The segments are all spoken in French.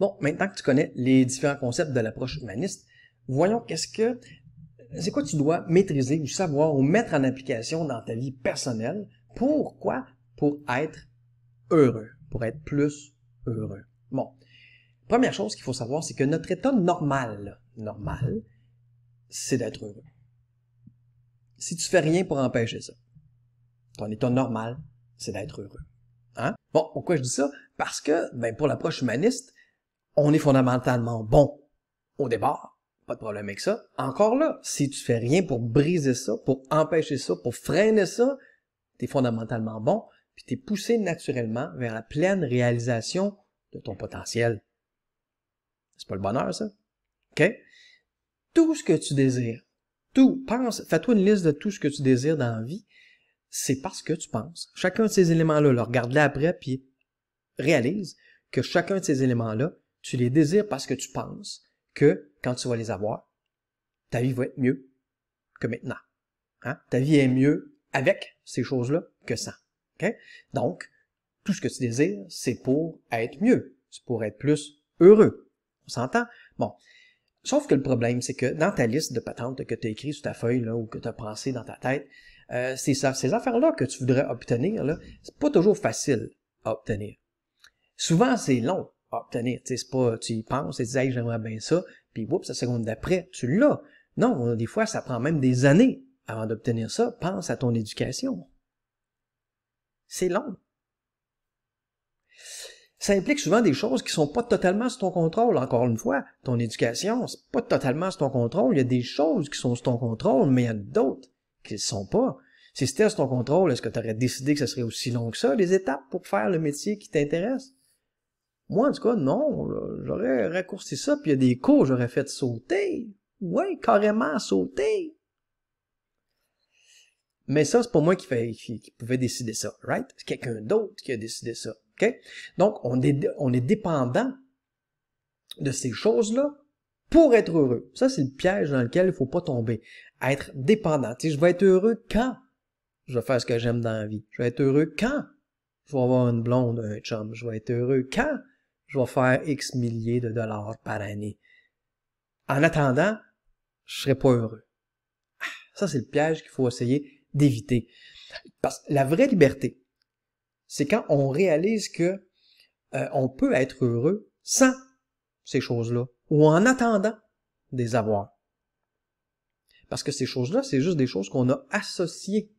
Bon, maintenant que tu connais les différents concepts de l'approche humaniste, voyons qu'est-ce que c'est quoi tu dois maîtriser ou savoir ou mettre en application dans ta vie personnelle. Pourquoi? Pour être heureux, pour être plus heureux. Bon, première chose qu'il faut savoir, c'est que notre état normal, normal, c'est d'être heureux. Si tu fais rien pour empêcher ça, ton état normal, c'est d'être heureux. Hein? Bon, pourquoi je dis ça? Parce que, ben, pour l'approche humaniste, on est fondamentalement bon au départ. Pas de problème avec ça. Encore là, si tu fais rien pour briser ça, pour empêcher ça, pour freiner ça, tu es fondamentalement bon, puis es poussé naturellement vers la pleine réalisation de ton potentiel. C'est pas le bonheur, ça? OK? Tout ce que tu désires, tout, pense, fais-toi une liste de tout ce que tu désires dans la vie, c'est parce que tu penses. Chacun de ces éléments-là, regarde-les après, puis réalise que chacun de ces éléments-là, tu les désires parce que tu penses que quand tu vas les avoir, ta vie va être mieux que maintenant. Hein? Ta vie est mieux avec ces choses-là que sans. Donc, tout ce que tu désires, c'est pour être mieux. C'est pour être plus heureux. On s'entend? Bon. Sauf que le problème, c'est que dans ta liste de patentes que tu as écrites sur ta feuille là, ou que tu as pensé dans ta tête, euh, c'est ça, ces affaires-là que tu voudrais obtenir, là, c'est pas toujours facile à obtenir. Souvent, c'est long obtenir. Tu sais, c'est pas, tu y penses et tu dis, j'aimerais bien ça, puis oups, la seconde d'après, tu l'as. Non, des fois, ça prend même des années avant d'obtenir ça. Pense à ton éducation. C'est long. Ça implique souvent des choses qui sont pas totalement sous ton contrôle. Encore une fois, ton éducation, c'est pas totalement sous ton contrôle. Il y a des choses qui sont sous ton contrôle, mais il y a d'autres qui ne sont pas. Si c'était sous ton contrôle, est-ce que tu aurais décidé que ce serait aussi long que ça, les étapes pour faire le métier qui t'intéresse? Moi, en tout cas, non. J'aurais raccourci ça, puis il y a des cours, j'aurais fait sauter. Oui, carrément sauter. Mais ça, c'est pas moi qui, fait, pouvait décider ça, right? C'est quelqu'un d'autre qui a décidé ça, OK? Donc, on est, on est dépendant de ces choses-là pour être heureux. Ça, c'est le piège dans lequel il faut pas tomber. Être dépendant. Tu sais, je vais être heureux quand je vais faire ce que j'aime dans la vie. Je vais être heureux quand je vais avoir une blonde, un chum. Je vais être heureux quand je vais faire X milliers de dollars par année. En attendant, je serai pas heureux. Ah, ça, c'est le piège qu'il faut essayer d'éviter. Parce que la vraie liberté, c'est quand on réalise que euh, on peut être heureux sans ces choses-là ou en attendant des avoirs. Parce que ces choses-là, c'est juste des choses qu'on a associées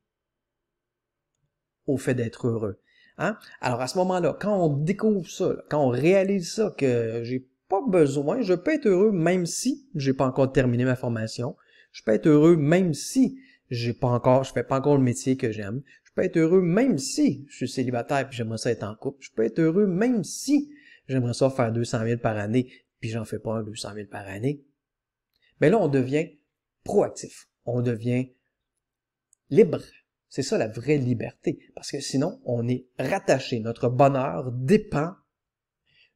au fait d'être heureux. Hein? Alors à ce moment-là, quand on découvre ça, quand on réalise ça, que j'ai pas besoin, je peux être heureux même si j'ai pas encore terminé ma formation, je peux être heureux même si j'ai pas encore, je fais pas encore le métier que j'aime, je peux être heureux même si je suis célibataire puis j'aimerais ça être en couple, je peux être heureux même si j'aimerais ça faire 200 000 par année puis j'en fais pas 200 000 par année. Mais là, on devient proactif, on devient libre, c'est ça la vraie liberté, parce que sinon, on est rattaché. Notre bonheur dépend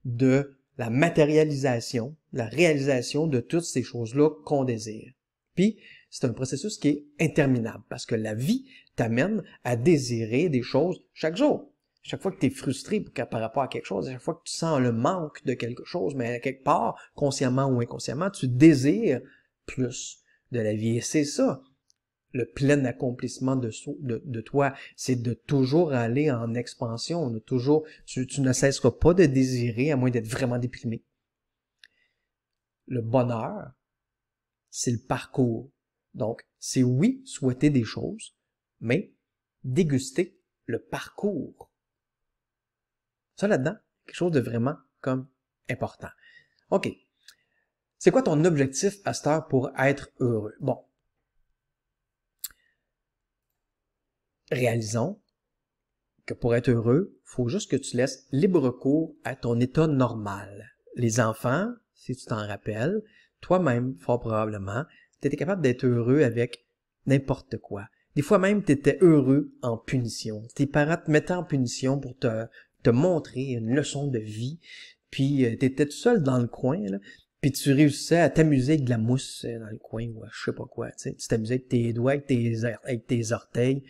de la matérialisation, la réalisation de toutes ces choses-là qu'on désire. Puis, c'est un processus qui est interminable, parce que la vie t'amène à désirer des choses chaque jour. Chaque fois que tu es frustré par rapport à quelque chose, chaque fois que tu sens le manque de quelque chose, mais quelque part, consciemment ou inconsciemment, tu désires plus de la vie. Et c'est ça, le plein accomplissement de, de, de toi. C'est de toujours aller en expansion, de toujours, tu, tu ne cesseras pas de désirer à moins d'être vraiment déprimé. Le bonheur, c'est le parcours. Donc, c'est oui, souhaiter des choses, mais déguster le parcours. Ça là-dedans, quelque chose de vraiment comme important. OK. C'est quoi ton objectif à cette heure pour être heureux? Bon, réalisons que pour être heureux, faut juste que tu laisses libre cours à ton état normal. Les enfants, si tu t'en rappelles, toi-même, fort probablement, tu étais capable d'être heureux avec n'importe quoi. Des fois même, tu étais heureux en punition. Tes parents te mettaient en punition pour te, te montrer une leçon de vie, puis euh, tu étais tout seul dans le coin, puis tu réussissais à t'amuser avec de la mousse euh, dans le coin ou à je sais pas quoi. Tu t'amusais avec tes doigts, avec tes orteils,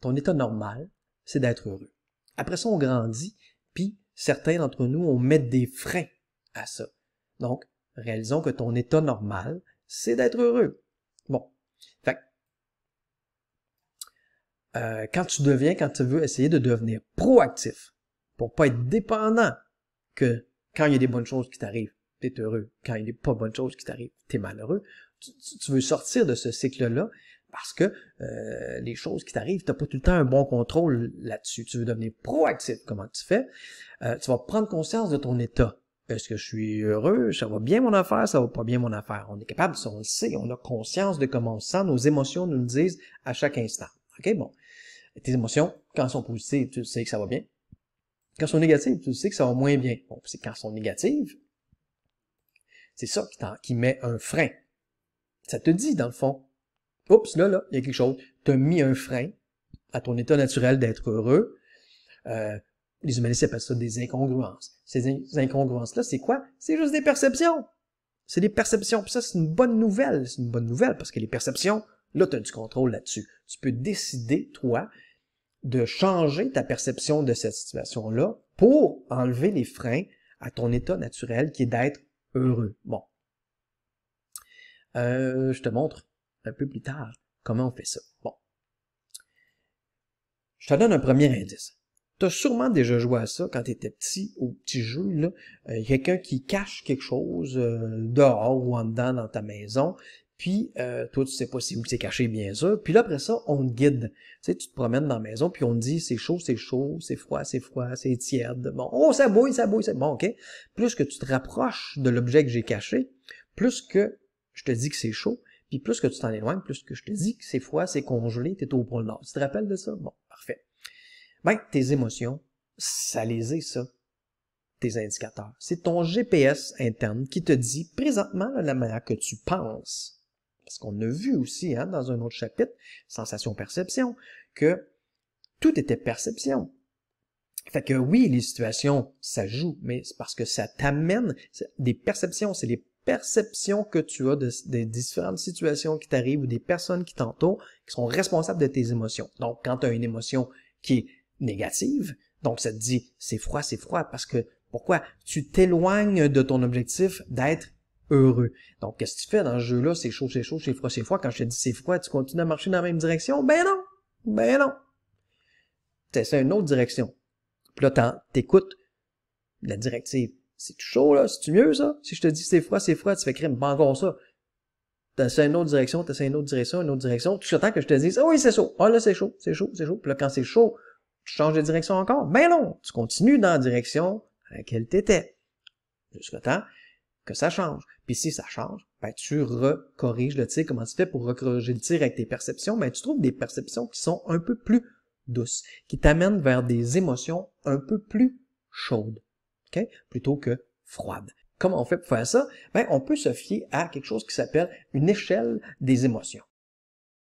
ton état normal, c'est d'être heureux. Après ça, on grandit, puis certains d'entre nous, on met des freins à ça. Donc, réalisons que ton état normal, c'est d'être heureux. Bon. Fait euh, quand tu deviens, quand tu veux essayer de devenir proactif, pour pas être dépendant que quand il y a des bonnes choses qui t'arrivent, t'es heureux. Quand il y a pas bonnes choses qui t'arrivent, t'es malheureux. tu, veux sortir de ce cycle-là parce que euh, les choses qui t'arrivent, tu n'as pas tout le temps un bon contrôle là-dessus. Tu veux devenir proactif. Comment tu fais? Euh, tu vas prendre conscience de ton état. Est-ce que je suis heureux? Ça va bien mon affaire? Ça va pas bien mon affaire? On est capable, ça, on le sait. On a conscience de comment on sent. Nos émotions nous le disent à chaque instant. OK? Bon. Tes émotions, quand elles sont positives, tu sais que ça va bien. Quand elles sont négatives, tu sais que ça va moins bien. Bon, c'est quand elles sont négatives, c'est ça qui met un frein. Ça te dit, dans le fond, oups, là, là, il y a quelque chose. Tu as mis un frein à ton état naturel d'être heureux. Euh, les humanistes appellent ça des incongruences. Ces incongruences-là, c'est quoi? C'est juste des perceptions. C'est des perceptions. Puis ça, c'est une bonne nouvelle. C'est une bonne nouvelle parce que les perceptions, là, tu as du contrôle là-dessus. Tu peux décider, toi, de changer ta perception de cette situation-là pour enlever les freins à ton état naturel qui est d'être heureux. Bon. Euh, je te montre un peu plus tard comment on fait ça. Bon. Je te donne un premier indice. Tu as sûrement déjà joué à ça quand tu étais petit, au petit jeu. Là. Euh, quelqu'un qui cache quelque chose euh, dehors ou en dedans dans ta maison. Puis, euh, toi, tu sais pas si où c'est caché, bien sûr. Puis là, après ça, on te guide. Tu sais, tu te promènes dans la maison, puis on te dit, c'est chaud, c'est chaud, c'est froid, c'est froid, c'est tiède. Bon, oh, ça bouille, ça bouille, c'est bon, OK. Plus que tu te rapproches de l'objet que j'ai caché, plus que je te dis que c'est chaud, puis plus que tu t'en éloignes, plus que je te dis que c'est froid, c'est congelé, t'es au pôle Nord. Tu te rappelles de ça? Bon, parfait. Ben, tes émotions, ça les est, ça, tes indicateurs. C'est ton GPS interne qui te dit présentement la manière que tu penses. Parce qu'on a vu aussi hein, dans un autre chapitre, sensation-perception, que tout était perception. Fait que oui, les situations, ça joue, mais c'est parce que ça t'amène des perceptions, c'est les perception que tu as des différentes situations qui t'arrivent ou des personnes qui t'entourent qui sont responsables de tes émotions. Donc, quand tu as une émotion qui est négative, donc ça te dit c'est froid, c'est froid, parce que pourquoi? Tu t'éloignes de ton objectif d'être heureux. Donc, qu'est-ce que tu fais dans ce jeu-là? C'est chaud, c'est chaud, c'est froid, c'est froid. Quand je te dis c'est froid, tu continues à marcher dans la même direction? Ben non! Ben non! Tu une autre direction. Puis là, t'écoutes la directive. C'est chaud, là. C'est-tu mieux, ça? Si je te dis c'est froid, c'est froid, tu fais crème, pas encore ça. T'essaies une autre direction, t'essaies une autre direction, une autre direction. Tu attends que je te dise, ah oui, c'est chaud. Ah là, c'est chaud, c'est chaud, c'est chaud. Puis là, quand c'est chaud, tu changes de direction encore. Mais non! Tu continues dans la direction à laquelle étais. Jusqu'à temps que ça change. Puis si ça change, ben, tu recorriges le tir. Comment tu fais pour recorriger le tir avec tes perceptions? Ben, tu trouves des perceptions qui sont un peu plus douces, qui t'amènent vers des émotions un peu plus chaudes plutôt que froide. Comment on fait pour faire ça? Ben, on peut se fier à quelque chose qui s'appelle une échelle des émotions.